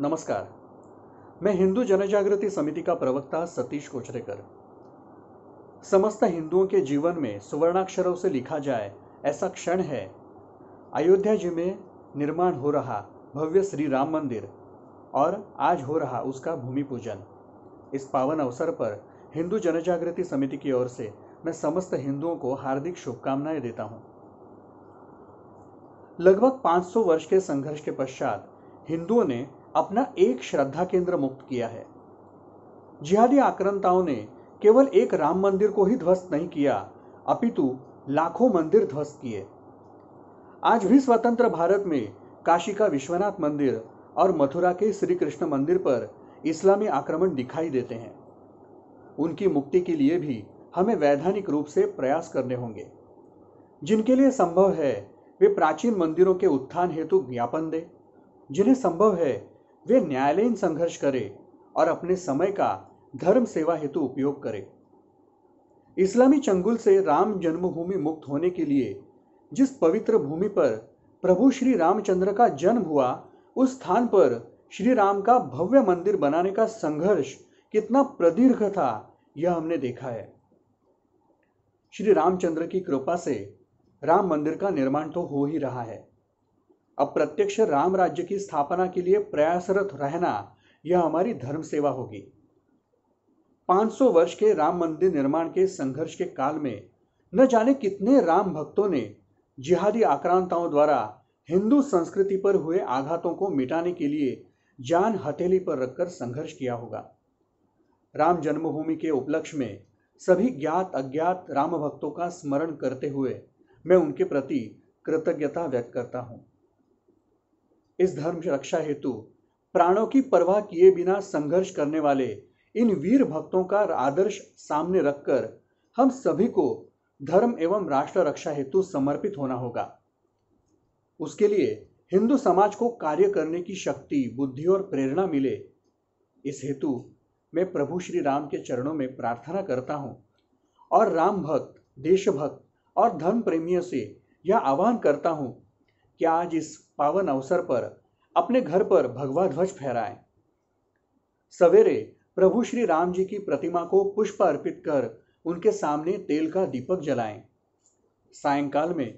नमस्कार मैं हिंदू जनजागृति समिति का प्रवक्ता सतीश कोचरेकर समस्त हिंदुओं के जीवन में सुवर्णाक्षरों से लिखा जाए ऐसा क्षण है अयोध्या जी में निर्माण हो रहा भव्य श्री राम मंदिर और आज हो रहा उसका भूमि पूजन इस पावन अवसर पर हिंदू जनजागृति समिति की ओर से मैं समस्त हिंदुओं को हार्दिक शुभकामनाएं देता हूं लगभग 500 वर्ष के संघर्ष के पश्चात हिंदुओं ने अपना एक श्रद्धा केंद्र मुक्त किया है जिहादी आक्रंताओं ने केवल एक राम मंदिर को ही ध्वस्त नहीं किया अपितु लाखों मंदिर ध्वस्त किए आज भी स्वतंत्र भारत में काशी का विश्वनाथ मंदिर और मथुरा के श्री कृष्ण मंदिर पर इस्लामी आक्रमण दिखाई देते हैं उनकी मुक्ति के लिए भी हमें वैधानिक रूप से प्रयास करने होंगे जिनके लिए संभव है वे प्राचीन मंदिरों के उत्थान हेतु ज्ञापन दें जिन्हें संभव है वे न्यायालयीन संघर्ष करें और अपने समय का धर्म सेवा हेतु उपयोग करें इस्लामी चंगुल से राम जन्मभूमि मुक्त होने के लिए जिस पवित्र भूमि पर प्रभु श्री रामचंद्र का जन्म हुआ उस स्थान पर श्री राम का भव्य मंदिर बनाने का संघर्ष कितना प्रदीर्घ था यह हमने देखा है श्री रामचंद्र की कृपा से राम मंदिर का निर्माण तो हो ही रहा है अप्रत्यक्ष राम राज्य की स्थापना के लिए प्रयासरत रहना यह हमारी धर्म सेवा होगी 500 वर्ष के राम मंदिर निर्माण के संघर्ष के काल में न जाने कितने राम भक्तों ने जिहादी आक्रांताओं द्वारा हिंदू संस्कृति पर हुए आघातों को मिटाने के लिए जान हथेली पर रखकर संघर्ष किया होगा राम जन्मभूमि के उपलक्ष्य में सभी ज्ञात अज्ञात राम भक्तों का स्मरण करते हुए मैं उनके प्रति कृतज्ञता व्यक्त करता हूँ इस धर्म रक्षा हेतु प्राणों की परवाह किए बिना संघर्ष करने वाले इन वीर भक्तों का आदर्श सामने रखकर हम सभी को धर्म एवं राष्ट्र रक्षा हेतु समर्पित होना होगा उसके लिए हिंदू समाज को कार्य करने की शक्ति बुद्धि और प्रेरणा मिले इस हेतु मैं प्रभु श्री राम के चरणों में प्रार्थना करता हूँ और राम भक्त देशभक्त और धर्म प्रेमियों से यह आह्वान करता हूँ कि आज इस पावन अवसर पर अपने घर पर भगवा ध्वज फहराएं सवेरे प्रभु श्री राम जी की प्रतिमा को पुष्प अर्पित कर उनके सामने तेल का दीपक जलाएं सायंकाल में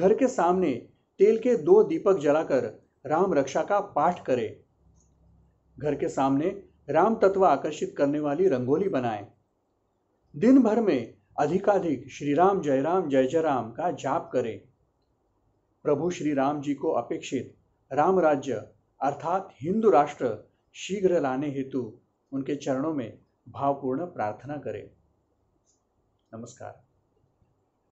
घर के सामने तेल के दो दीपक जलाकर राम रक्षा का पाठ करें घर के सामने राम तत्व आकर्षित करने वाली रंगोली बनाएं दिन भर में अधिकाधिक श्री राम जय राम जय जय राम का जाप करें प्रभु श्री राम जी को अपेक्षित राम राज्य अर्थात हिंदू राष्ट्र शीघ्र लाने हेतु उनके चरणों में भावपूर्ण प्रार्थना करें नमस्कार